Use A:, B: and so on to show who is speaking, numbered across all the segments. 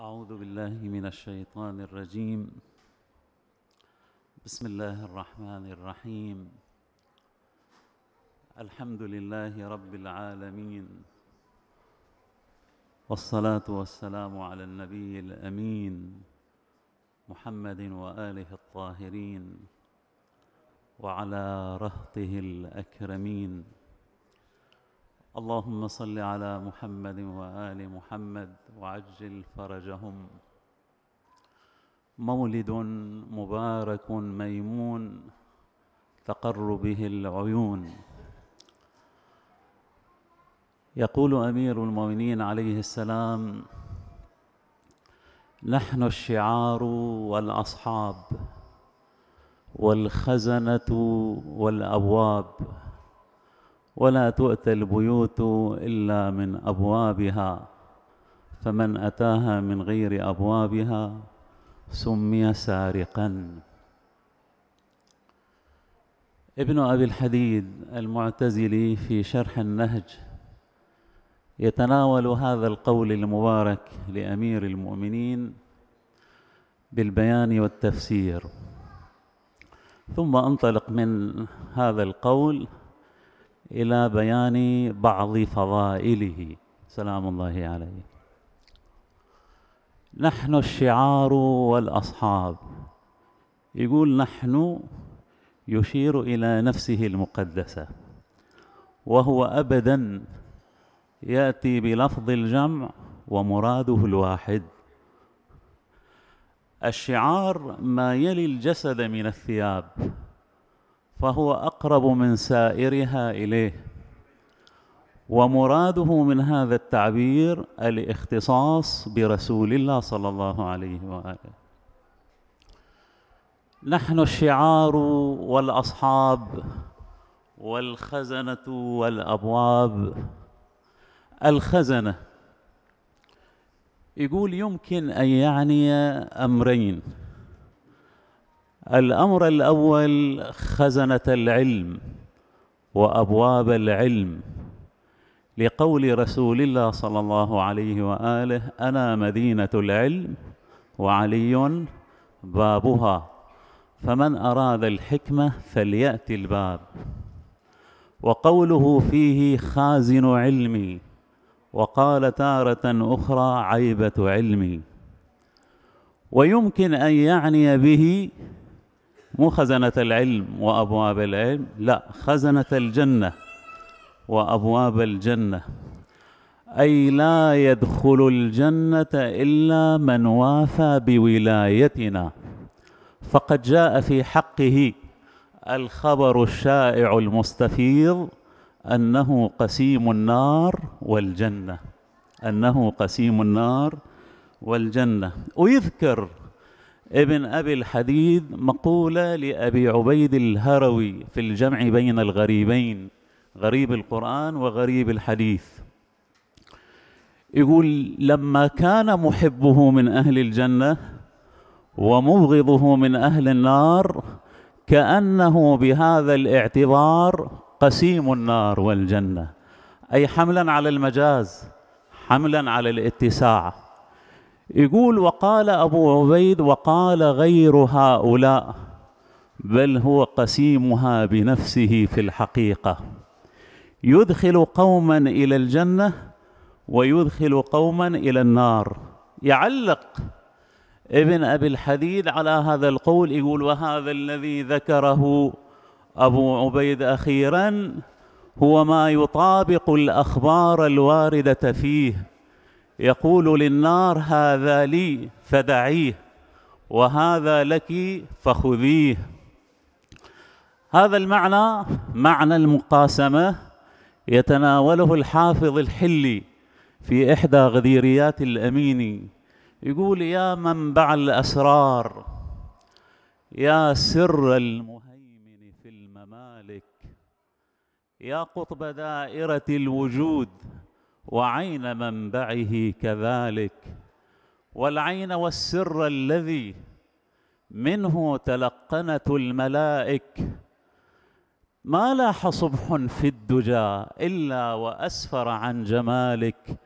A: أعوذ بالله من الشيطان الرجيم بسم الله الرحمن الرحيم الحمد لله رب العالمين والصلاة والسلام على النبي الأمين محمد وآله الطاهرين وعلى رهطه الأكرمين اللهم صل على محمد وآل محمد وعجل فرجهم مولد مبارك ميمون تقر به العيون يقول أمير المؤمنين عليه السلام نحن الشعار والأصحاب والخزنة والأبواب ولا تؤتى البيوت إلا من أبوابها فمن أتاها من غير أبوابها سمي سارقا ابن أبي الحديد المعتزلي في شرح النهج يتناول هذا القول المبارك لأمير المؤمنين بالبيان والتفسير ثم أنطلق من هذا القول إلى بيان بعض فضائله سلام الله عليه نحن الشعار والأصحاب يقول نحن يشير إلى نفسه المقدسة وهو أبدا يأتي بلفظ الجمع ومراده الواحد الشعار ما يلي الجسد من الثياب فهو اقرب من سائرها اليه ومراده من هذا التعبير الاختصاص برسول الله صلى الله عليه واله نحن الشعار والاصحاب والخزنه والابواب الخزنه يقول يمكن ان يعني امرين الأمر الأول خزنة العلم وأبواب العلم لقول رسول الله صلى الله عليه وآله أنا مدينة العلم وعلي بابها فمن أراد الحكمة فليأتي الباب وقوله فيه خازن علمي وقال تارة أخرى عيبة علمي ويمكن أن يعني به مو خزنة العلم وأبواب العلم لا خزنة الجنة وأبواب الجنة أي لا يدخل الجنة إلا من وافى بولايتنا فقد جاء في حقه الخبر الشائع المستفيض أنه قسيم النار والجنة أنه قسيم النار والجنة ويذكر ابن أبي الحديد مقولة لأبي عبيد الهروي في الجمع بين الغريبين غريب القرآن وغريب الحديث يقول لما كان محبه من أهل الجنة ومبغضه من أهل النار كأنه بهذا الاعتبار قسيم النار والجنة أي حملا على المجاز حملا على الاتساع يقول وقال أبو عبيد وقال غير هؤلاء بل هو قسيمها بنفسه في الحقيقة يدخل قوما إلى الجنة ويدخل قوما إلى النار يعلق ابن أبي الحديد على هذا القول يقول وهذا الذي ذكره أبو عبيد أخيرا هو ما يطابق الأخبار الواردة فيه يقول للنار هذا لي فدعيه وهذا لك فخذيه هذا المعنى معنى المقاسمة يتناوله الحافظ الحلي في إحدى غديريات الامين يقول يا منبع الأسرار يا سر المهيمن في الممالك يا قطب دائرة الوجود وعين منبعه كذلك والعين والسر الذي منه تلقنت الملائك ما لاح صبح في الدجى إلا وأسفر عن جمالك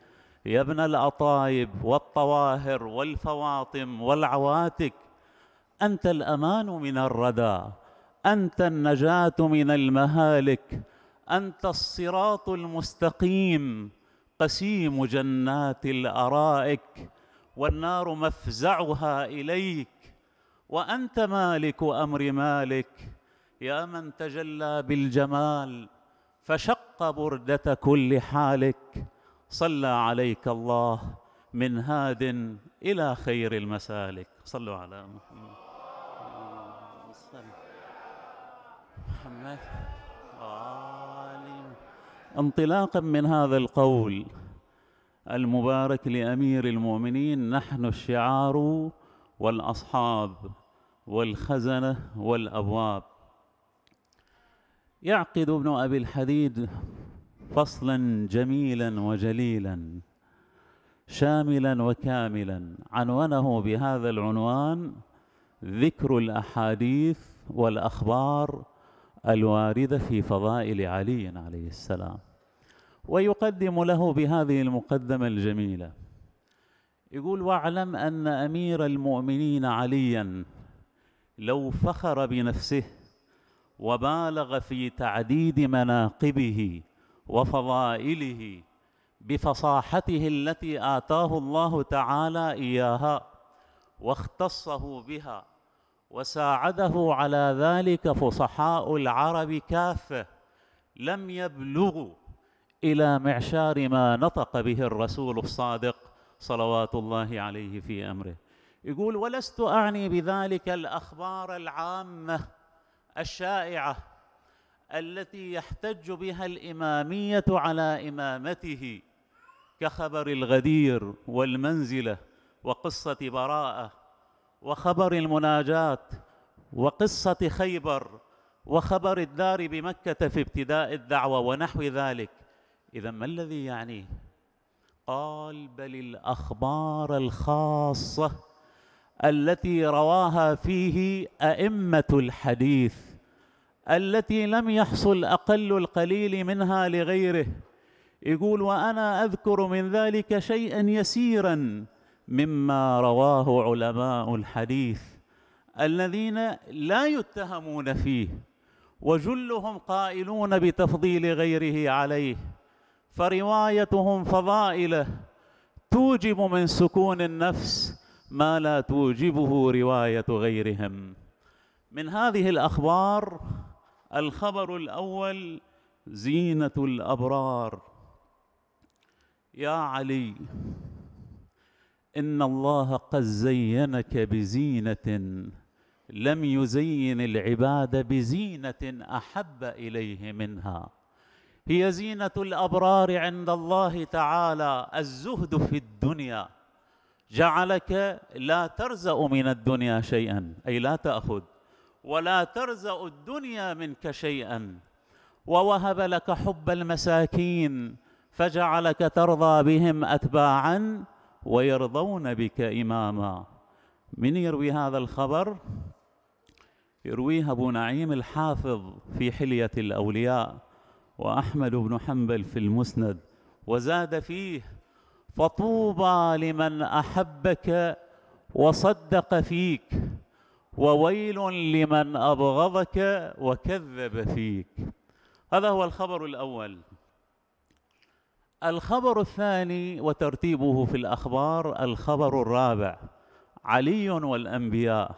A: يا ابن الأطايب والطواهر والفواطم والعواتك أنت الأمان من الردى أنت النجاة من المهالك أنت الصراط المستقيم قسيم جنات الارائك والنار مفزعها اليك وانت مالك امر مالك يا من تجلى بالجمال فشق برده كل حالك صلى عليك الله من هاد الى خير المسالك صلوا على محمد محمد انطلاقا من هذا القول المبارك لامير المؤمنين نحن الشعار والاصحاب والخزنه والابواب يعقد ابن ابي الحديد فصلا جميلا وجليلا شاملا وكاملا عنونه بهذا العنوان ذكر الاحاديث والاخبار الوارده في فضائل علي عليه السلام ويقدم له بهذه المقدمة الجميلة يقول واعلم أن أمير المؤمنين عليا لو فخر بنفسه وبالغ في تعديد مناقبه وفضائله بفصاحته التي آتاه الله تعالى إياها واختصه بها وساعده على ذلك فصحاء العرب كافة لم يبلغوا الى معشار ما نطق به الرسول الصادق صلوات الله عليه في امره يقول ولست اعني بذلك الاخبار العامه الشائعه التي يحتج بها الاماميه على امامته كخبر الغدير والمنزله وقصه براءه وخبر المناجاه وقصه خيبر وخبر الدار بمكه في ابتداء الدعوه ونحو ذلك اذا ما الذي يعنيه قال بل الاخبار الخاصه التي رواها فيه ائمه الحديث التي لم يحصل اقل القليل منها لغيره يقول وانا اذكر من ذلك شيئا يسيرا مما رواه علماء الحديث الذين لا يتهمون فيه وجلهم قائلون بتفضيل غيره عليه فروايتهم فضائله توجب من سكون النفس ما لا توجبه روايه غيرهم من هذه الاخبار الخبر الاول زينه الابرار يا علي ان الله قد زينك بزينه لم يزين العباد بزينه احب اليه منها هي زينة الأبرار عند الله تعالى الزهد في الدنيا جعلك لا ترزأ من الدنيا شيئا أي لا تأخذ ولا ترزأ الدنيا منك شيئا ووهب لك حب المساكين فجعلك ترضى بهم أتباعا ويرضون بك إماما من يروي هذا الخبر يرويه أبو نعيم الحافظ في حلية الأولياء وأحمد بن حنبل في المسند وزاد فيه فطوبى لمن أحبك وصدق فيك وويل لمن أبغضك وكذب فيك هذا هو الخبر الأول الخبر الثاني وترتيبه في الأخبار الخبر الرابع علي والأنبياء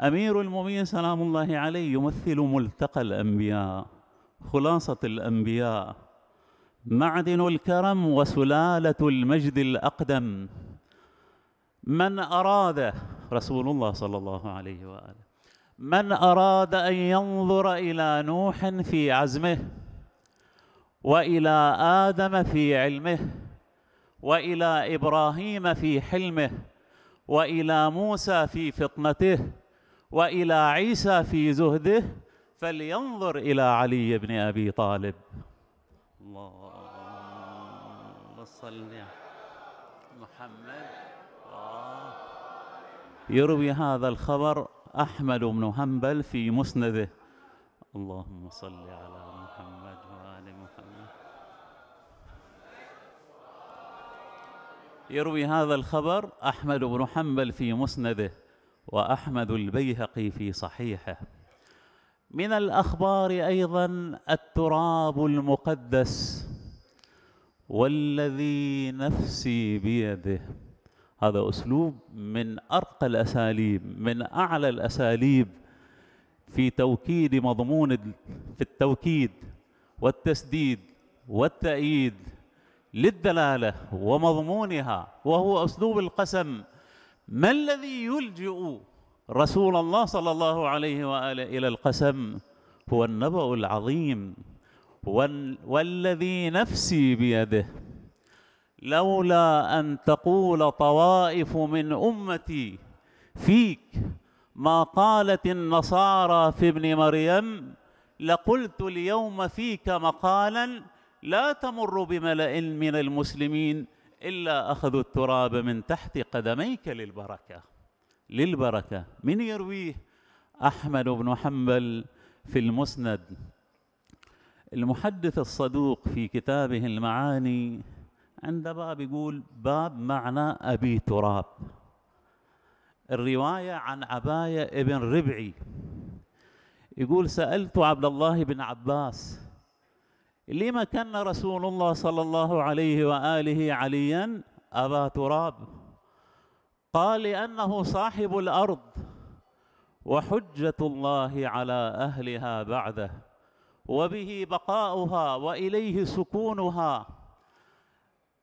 A: أمير المؤمنين سلام الله عليه يمثل ملتقى الأنبياء خلاصة الأنبياء معدن الكرم وسلالة المجد الأقدم من أراد رسول الله صلى الله عليه وآله من أراد أن ينظر إلى نوح في عزمه وإلى آدم في علمه وإلى إبراهيم في حلمه وإلى موسى في فطنته وإلى عيسى في زهده فلينظر إلى علي بن أبي طالب اللهم صل محمد آه. يروي هذا الخبر أحمد بن هنبل في مسنده اللهم صل على محمد وآل محمد يروي هذا الخبر أحمد بن حنبل في مسنده وأحمد البيهقي في صحيحه من الاخبار ايضا التراب المقدس والذي نفسي بيده هذا اسلوب من ارقى الاساليب من اعلى الاساليب في توكيد مضمون في التوكيد والتسديد والتأييد للدلالة ومضمونها وهو أسلوب القسم ما الذي يلجئ رسول الله صلى الله عليه واله الى القسم هو النبأ العظيم والذي نفسي بيده لولا ان تقول طوائف من امتي فيك ما قالت النصارى في ابن مريم لقلت اليوم فيك مقالا لا تمر بملأ من المسلمين إلا أخذوا التراب من تحت قدميك للبركة للبركة من يرويه أحمد بن حنبل في المسند المحدث الصدوق في كتابه المعاني عند باب يقول باب معنى أبي تراب الرواية عن عباية ابن ربعي يقول سألت عبد الله بن عباس لما كان رسول الله صلى الله عليه وآله عليا أبا تراب قال لأنه صاحب الأرض وحجة الله على أهلها بعده وبه بقاؤها وإليه سكونها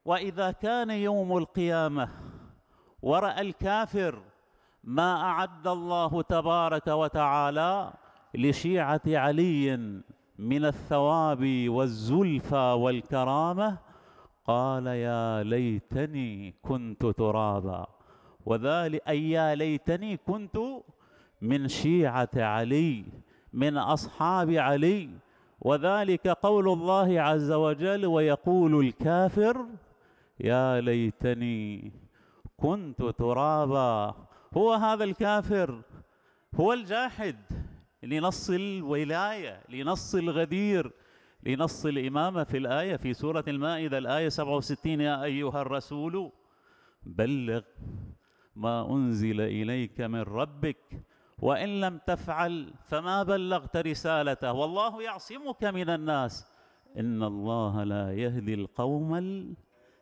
A: وإذا كان يوم القيامة ورأى الكافر ما أعد الله تبارك وتعالى لشيعة علي من الثواب والزلفى والكرامة قال يا ليتني كنت ترابا وذلك أي يا ليتني كنت من شيعة علي من أصحاب علي وذلك قول الله عز وجل ويقول الكافر يا ليتني كنت ترابا هو هذا الكافر هو الجاحد لنص الولاية لنص الغدير لنص الإمامة في الآية في سورة المائدة الآية 67 يا أيها الرسول بلغ ما أنزل إليك من ربك وإن لم تفعل فما بلغت رسالته والله يعصمك من الناس إن الله لا يهدي القوم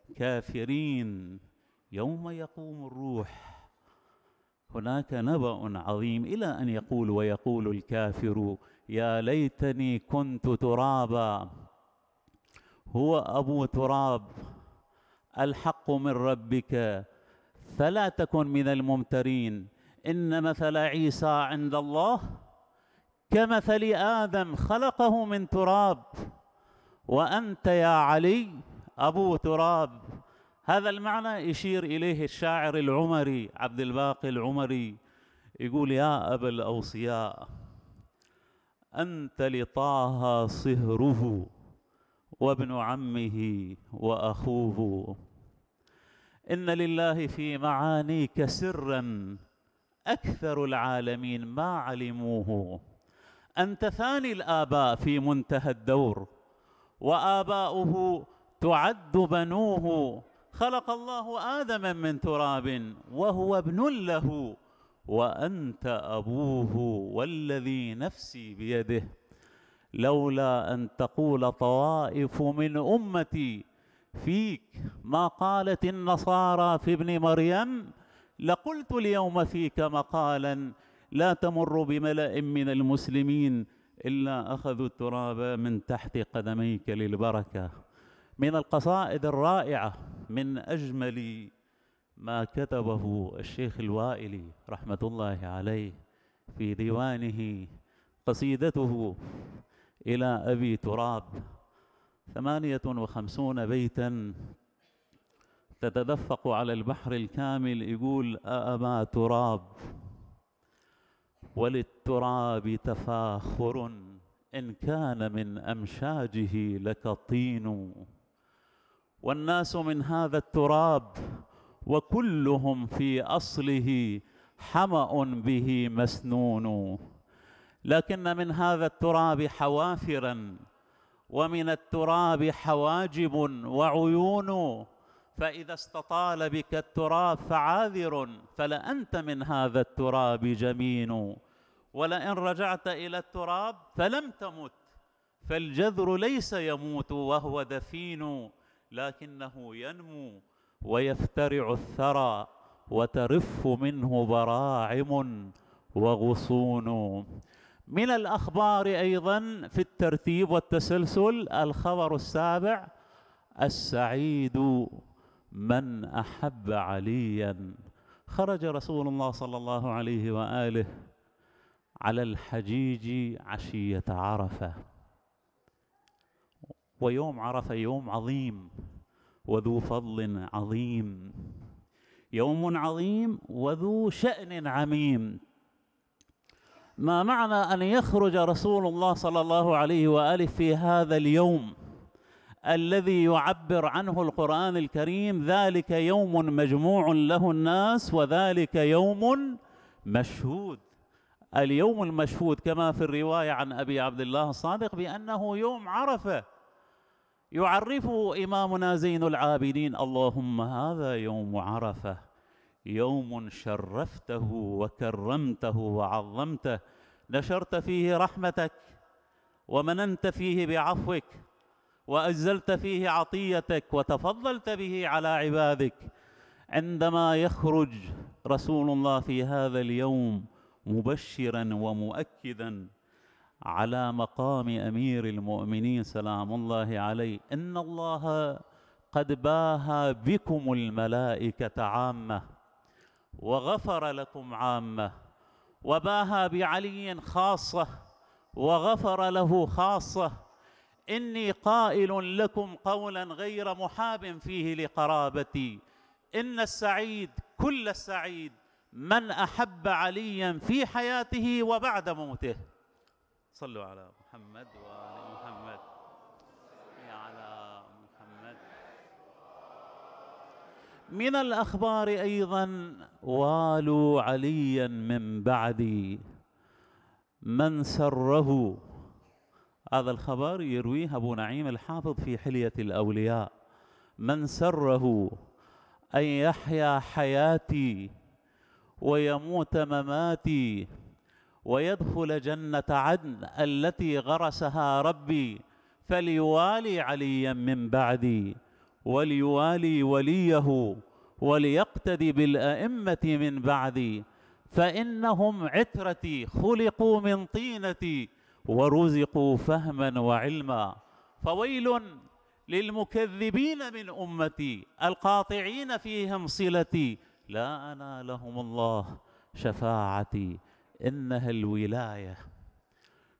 A: الكافرين يوم يقوم الروح هناك نبأ عظيم إلى أن يقول ويقول الكافر يا ليتني كنت ترابا هو أبو تراب الحق من ربك فلا تكن من الممترين إن مثل عيسى عند الله كمثل آدم خلقه من تراب وأنت يا علي أبو تراب هذا المعنى يشير إليه الشاعر العمري عبد الباقي العمري يقول يا أبا الأوصياء أنت لطه صهره وابن عمه وأخوه ان لله في معانيك سرا اكثر العالمين ما علموه انت ثاني الاباء في منتهى الدور واباؤه تعد بنوه خلق الله ادما من تراب وهو ابن له وانت ابوه والذي نفسي بيده لولا ان تقول طوائف من امتي فيك ما قالت النصارى في ابن مريم لقلت اليوم فيك مقالا لا تمر بملأ من المسلمين إلا أخذوا التراب من تحت قدميك للبركة من القصائد الرائعة من أجمل ما كتبه الشيخ الوائلي رحمة الله عليه في ديوانه قصيدته إلى أبي تراب ثمانية وخمسون بيتا تتدفق على البحر الكامل يقول أما تراب وللتراب تفاخر إن كان من أمشاجه لك طين والناس من هذا التراب وكلهم في أصله حمأ به مسنون لكن من هذا التراب حوافراً ومن التراب حواجب وعيون فإذا استطال بك التراب فعاذر فلأنت من هذا التراب جمين ولئن رجعت إلى التراب فلم تمت فالجذر ليس يموت وهو دفين لكنه ينمو ويفترع الثرى وترف منه براعم وغصون من الأخبار أيضا في الترتيب والتسلسل الخبر السابع السعيد من أحب عليا خرج رسول الله صلى الله عليه وآله على الحجيج عشية عرفة ويوم عرفة يوم عظيم وذو فضل عظيم يوم عظيم وذو شأن عميم ما معنى أن يخرج رسول الله صلى الله عليه وآله في هذا اليوم الذي يعبر عنه القرآن الكريم ذلك يوم مجموع له الناس وذلك يوم مشهود اليوم المشهود كما في الرواية عن أبي عبد الله الصادق بأنه يوم عرفة يعرفه إمامنا زين العابدين اللهم هذا يوم عرفة يوم شرفته وكرمته وعظمته نشرت فيه رحمتك ومننت فيه بعفوك وأجزلت فيه عطيتك وتفضلت به على عبادك عندما يخرج رسول الله في هذا اليوم مبشرا ومؤكدا على مقام امير المؤمنين سلام الله عليه ان الله قد باهى بكم الملائكه عامه وغفر لكم عامه وباها بعلي خاصه وغفر له خاصه اني قائل لكم قولا غير محاب فيه لقرابتي ان السعيد كل السعيد من احب عليا في حياته وبعد موته صلوا على محمد وآله من الأخبار أيضا والوا عليا من بعدي من سره هذا الخبر يرويه أبو نعيم الحافظ في حلية الأولياء من سره أن يحيا حياتي ويموت مماتي ويدخل جنة عدن التي غرسها ربي فليوالي عليا من بعدي وليوالي وليه وليقتدي بالائمه من بعدي فانهم عترتي خلقوا من طينتي ورزقوا فهما وعلما فويل للمكذبين من امتي القاطعين فيهم صلتي لا انالهم الله شفاعتي انها الولايه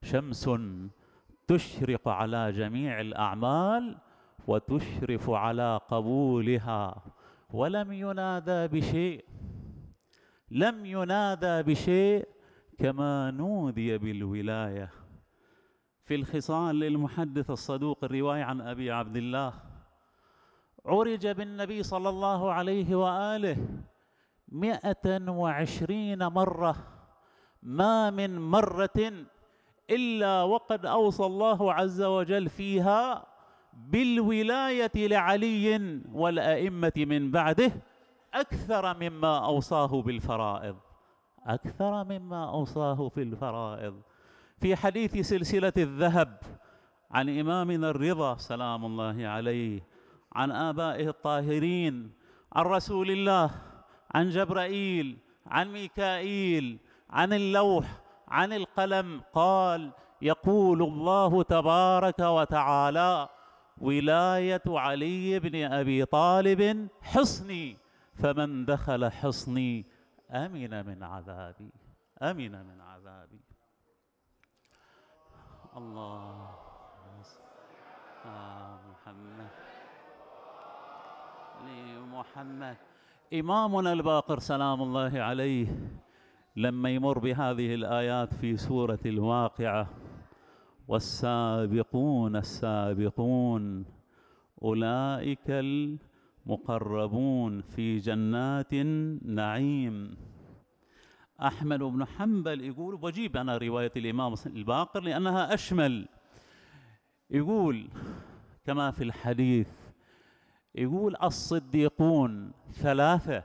A: شمس تشرق على جميع الاعمال وتشرف على قبولها ولم ينادى بشيء لم ينادى بشيء كما نودي بالولايه في الخصال للمحدث الصدوق الروايه عن ابي عبد الله عرج بالنبي صلى الله عليه واله مائه وعشرين مره ما من مره الا وقد اوصى الله عز وجل فيها بالولايه لعلي والائمه من بعده اكثر مما اوصاه بالفرائض اكثر مما اوصاه في الفرائض في حديث سلسله الذهب عن امامنا الرضا سلام الله عليه عن ابائه الطاهرين عن رسول الله عن جبرائيل عن ميكائيل عن اللوح عن القلم قال يقول الله تبارك وتعالى ولاية علي بن أبي طالب حصني فمن دخل حصني أمن من عذابي أمن من عذابي الله آه محمد لمحمد إمامنا الباقر سلام الله عليه لما يمر بهذه الآيات في سورة الواقعة والسابقون السابقون أولئك المقربون في جنات النعيم أحمد بن حنبل يقول بجيب أنا رواية الإمام الباقر لأنها أشمل يقول كما في الحديث يقول الصديقون ثلاثة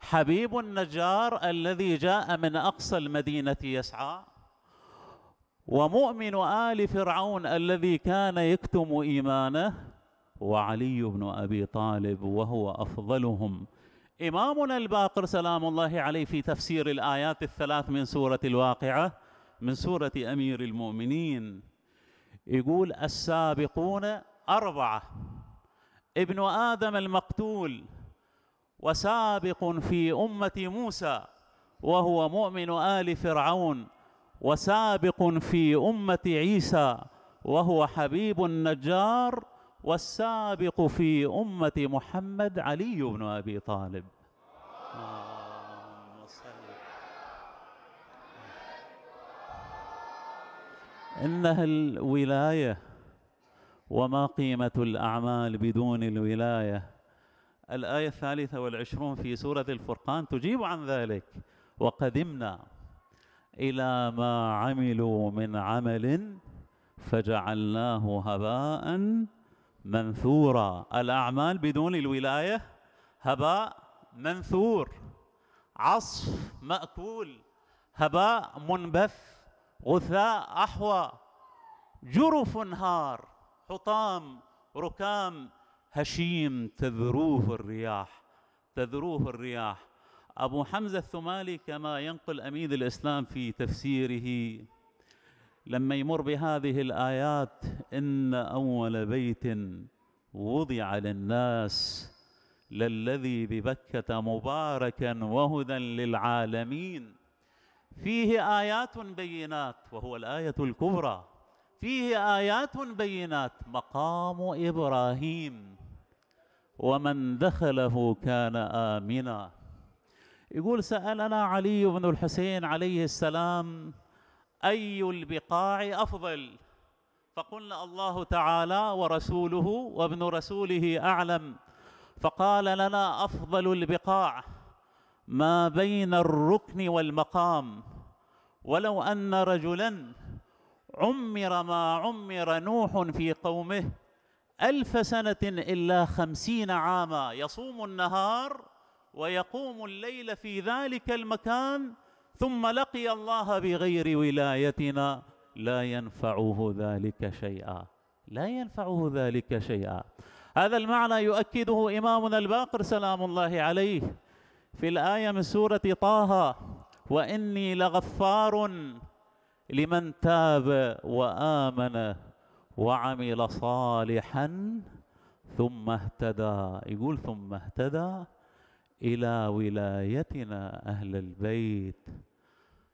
A: حبيب النجار الذي جاء من أقصى المدينة يسعى ومؤمن آل فرعون الذي كان يكتم إيمانه وعلي بن أبي طالب وهو أفضلهم إمامنا الباقر سلام الله عليه في تفسير الآيات الثلاث من سورة الواقعة من سورة أمير المؤمنين يقول السابقون أربعة ابن آدم المقتول وسابق في أمة موسى وهو مؤمن آل فرعون وسابق في أمة عيسى وهو حبيب النجار والسابق في أمة محمد علي بن أبي طالب إنها الولاية وما قيمة الأعمال بدون الولاية الآية الثالثة والعشرون في سورة الفرقان تجيب عن ذلك وقدمنا إلى ما عملوا من عمل فجعلناه هباء منثورا الأعمال بدون الولاية هباء منثور عصف مأكول هباء منبث غثاء أحوى جرف هار حطام ركام هشيم تذروه الرياح تذروه الرياح أبو حمزة الثمالي كما ينقل أمين الإسلام في تفسيره لما يمر بهذه الآيات إن أول بيت وضع للناس للذي ببكة مباركا وهدى للعالمين فيه آيات بينات وهو الآية الكبرى فيه آيات بينات مقام إبراهيم ومن دخله كان آمنا يقول سألنا علي بن الحسين عليه السلام أي البقاع أفضل فقلنا الله تعالى ورسوله وابن رسوله أعلم فقال لنا أفضل البقاع ما بين الركن والمقام ولو أن رجلا عمر ما عمر نوح في قومه ألف سنة إلا خمسين عاما يصوم النهار ويقوم الليل في ذلك المكان ثم لقي الله بغير ولايتنا لا ينفعه ذلك شيئا لا ينفعه ذلك شيئا هذا المعنى يؤكده إمامنا الباقر سلام الله عليه في الآية من سورة طه وإني لغفار لمن تاب وآمن وعمل صالحا ثم اهتدى يقول ثم اهتدى الى ولايتنا اهل البيت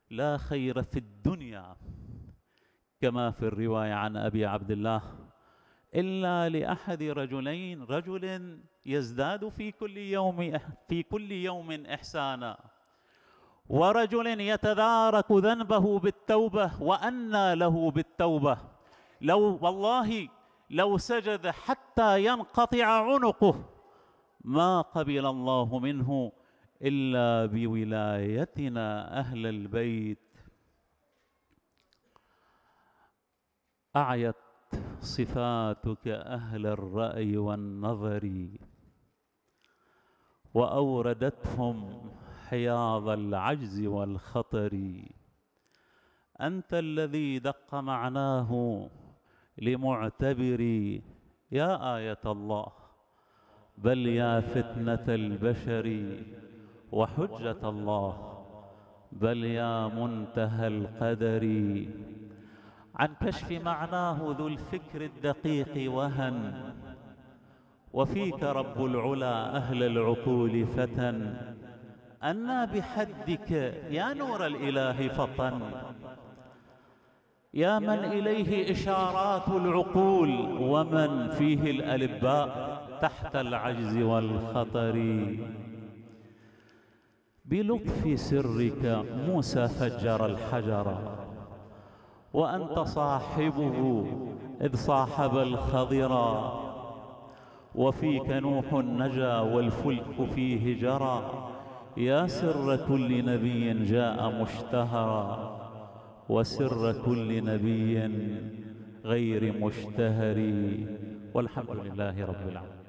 A: لا خير في الدنيا كما في الروايه عن ابي عبد الله الا لاحد رجلين رجل يزداد في كل يوم في كل يوم احسانا ورجل يتدارك ذنبه بالتوبه وانى له بالتوبه لو والله لو سجد حتى ينقطع عنقه ما قبل الله منه إلا بولايتنا أهل البيت أعيت صفاتك أهل الرأي والنظر وأوردتهم حياض العجز والخطر أنت الذي دق معناه لمعتبري يا آية الله بل يا فتنة البشر وحجة الله بل يا منتهى القدر عن كشف معناه ذو الفكر الدقيق وهن وفيك رب العلا أهل العقول فتن أنا بحدك يا نور الإله فطن يا من إليه إشارات العقول ومن فيه الألباء تحت العجز والخطر بلطف سرك موسى فجر الحجر وأنت صاحبه إذ صاحب الخضرا وفيك نوح نجا والفلك فيه جرى يا سر كل نبي جاء مشتهرا وسر كل نبي غير مشتهر والحمد لله رب العالمين